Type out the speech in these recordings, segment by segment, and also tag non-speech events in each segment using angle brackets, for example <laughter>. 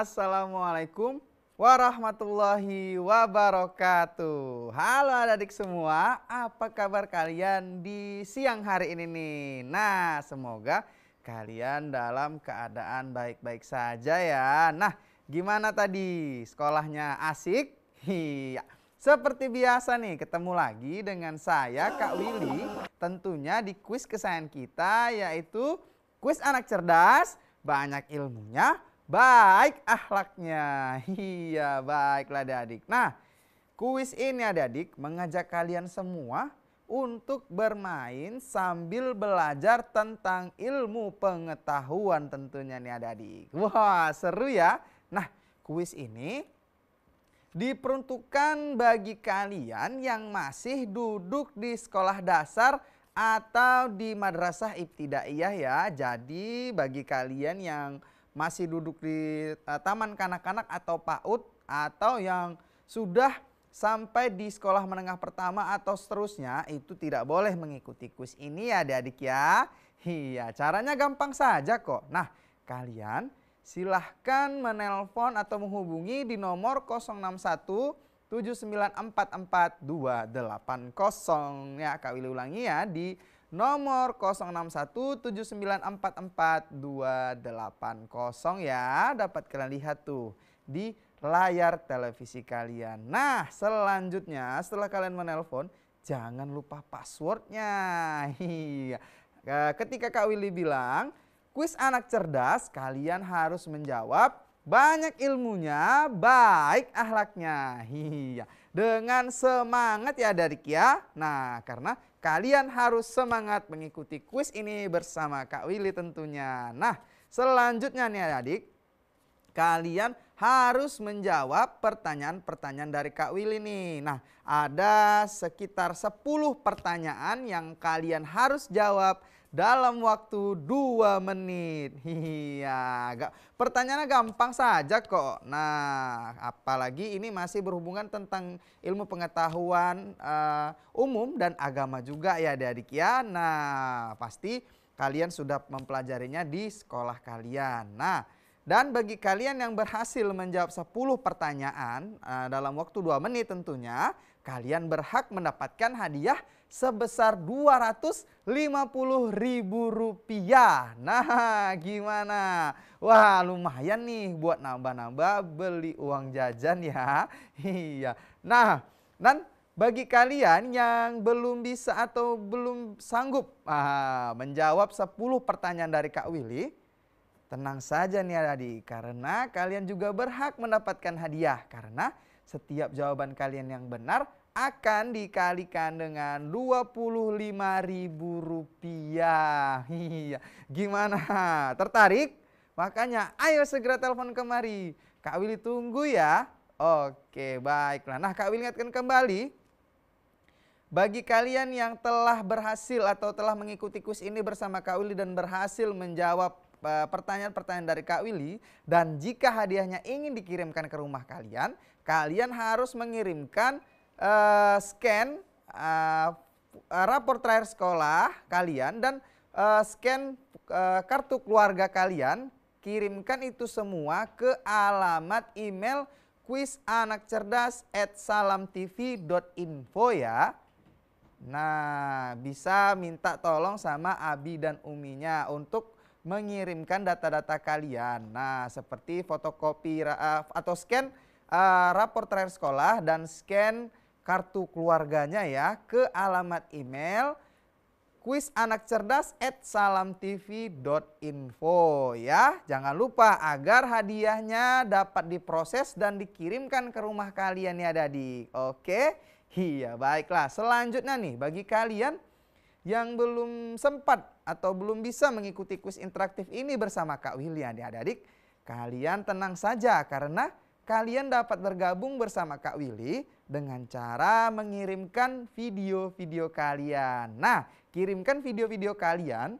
Assalamualaikum warahmatullahi wabarakatuh. Halo adik-adik semua, apa kabar kalian di siang hari ini nih? Nah, semoga kalian dalam keadaan baik-baik saja ya. Nah, gimana tadi sekolahnya asik? Iya. Seperti biasa nih, ketemu lagi dengan saya Kak Willy. Tentunya di kuis kesayangan kita yaitu kuis anak cerdas, banyak ilmunya, baik akhlaknya. Iya, baiklah adik-adik. Nah, kuis ini adik-adik mengajak kalian semua untuk bermain sambil belajar tentang ilmu pengetahuan tentunya nih adik-adik. Wah, seru ya. Nah, kuis ini diperuntukkan bagi kalian yang masih duduk di sekolah dasar atau di madrasah ibtidaiyah ya. Jadi bagi kalian yang masih duduk di uh, taman kanak-kanak atau PAUD atau yang sudah sampai di sekolah menengah pertama atau seterusnya itu tidak boleh mengikuti kuis ini ya adik-adik ya. Iya, caranya gampang saja kok. Nah, kalian silahkan menelpon atau menghubungi di nomor 061 7944280 ya Kak Willy ulangi ya di nomor 0617944280 ya. Dapat kalian lihat tuh di layar televisi kalian. Nah selanjutnya setelah kalian menelpon jangan lupa passwordnya. <laughs> Iya. Ketika Kak Willy bilang kuis anak cerdas kalian harus menjawab banyak ilmunya, baik ahlaknya. Iya. Dengan semangat ya dari Kia. Ya. Nah, karena kalian harus semangat mengikuti kuis ini bersama Kak Willy tentunya. Nah, selanjutnya nih adik, kalian harus menjawab pertanyaan-pertanyaan dari Kak Willy nih. Nah, ada sekitar 10 pertanyaan yang kalian harus jawab dalam waktu 2 menit. Iya, agak pertanyaannya gampang saja kok. Nah, apalagi ini masih berhubungan tentang ilmu pengetahuan uh, umum dan agama juga ya adik-adik ya. Nah, pasti kalian sudah mempelajarinya di sekolah kalian. Nah, dan bagi kalian yang berhasil menjawab 10 pertanyaan uh, dalam waktu 2 menit tentunya, kalian berhak mendapatkan hadiah sebesar Rp250.000. Nah, <laughs> gimana? Wah, lumayan nih buat nambah-nambah beli uang jajan ya. <laughs> Iya. Nah, dan bagi kalian yang belum bisa atau belum sanggup ah, menjawab 10 pertanyaan dari Kak Willy, tenang saja nih adik karena kalian juga berhak mendapatkan hadiah karena setiap jawaban kalian yang benar akan dikalikan dengan Rp25.000. <laughs> Iya, gimana? Tertarik? Makanya ayo segera telepon kemari. Kak Willy tunggu ya. Oke, baiklah. Nah, Kak Willy ingatkan kembali bagi kalian yang telah berhasil atau telah mengikuti kuis ini bersama Kak Willy dan berhasil menjawab eh, pertanyaan-pertanyaan dari Kak Willy dan jika hadiahnya ingin dikirimkan ke rumah kalian, Kalian harus mengirimkan uh, scan uh, rapor terakhir sekolah kalian dan uh, scan uh, kartu keluarga kalian. Kirimkan itu semua ke alamat email quizanakcerdas@salamtv.info ya. Nah, bisa minta tolong sama Abi dan Uminya untuk mengirimkan data-data kalian. Nah, seperti fotokopi atau scan uh, rapor terakhir sekolah dan scan kartu keluarganya ya ke alamat email kuis anak cerdas salamtv.info ya. Jangan lupa agar hadiahnya dapat diproses dan dikirimkan ke rumah kalian ya Dadi. Oke, iya baiklah. Selanjutnya nih bagi kalian yang belum sempat atau belum bisa mengikuti kuis interaktif ini bersama Kak William adik-adik. Kalian tenang saja karena kalian dapat bergabung bersama Kak Willy dengan cara mengirimkan video-video kalian. Nah, kirimkan video-video kalian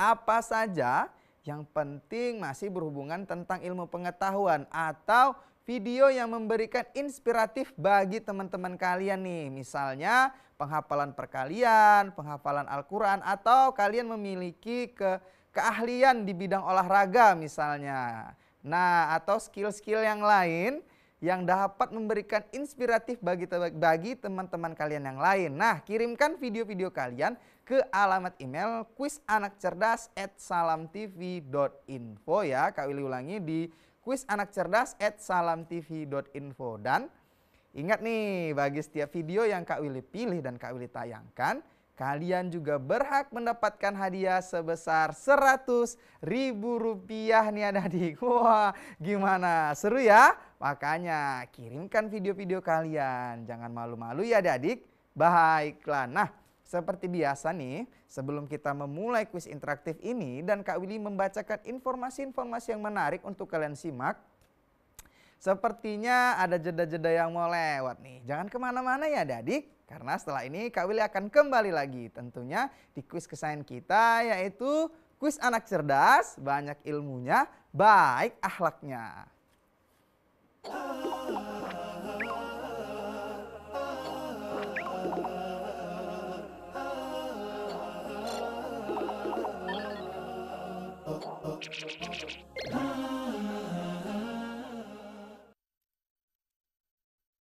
apa saja yang penting masih berhubungan tentang ilmu pengetahuan atau video yang memberikan inspiratif bagi teman-teman kalian nih. Misalnya penghafalan perkalian, penghafalan Al-Quran atau kalian memiliki ke keahlian di bidang olahraga misalnya. Nah, atau skill-skill yang lain yang dapat memberikan inspiratif bagi bagi teman-teman kalian yang lain. Nah, kirimkan video-video kalian ke alamat email quiz_anak_cerdas@salamtv.info ya. Kak Willy ulangi di quiz_anak_cerdas@salamtv.info dan ingat nih bagi setiap video yang Kak Willy pilih dan Kak Willy tayangkan Kalian juga berhak mendapatkan hadiah sebesar seratus ribu rupiah nih adik-adik. <laughs> Wah gimana seru ya? Makanya kirimkan video-video kalian. Jangan malu-malu ya adik Baiklah. Nah seperti biasa nih, sebelum kita memulai kuis interaktif ini dan Kak Willy membacakan informasi-informasi yang menarik untuk kalian simak, sepertinya ada jeda-jeda yang mau lewat nih. Jangan kemana-mana ya adik-adik. Karena setelah ini Kak Willy akan kembali lagi tentunya di kuis kesayangan kita yaitu kuis anak cerdas, banyak ilmunya, baik ahlaknya. Thank you.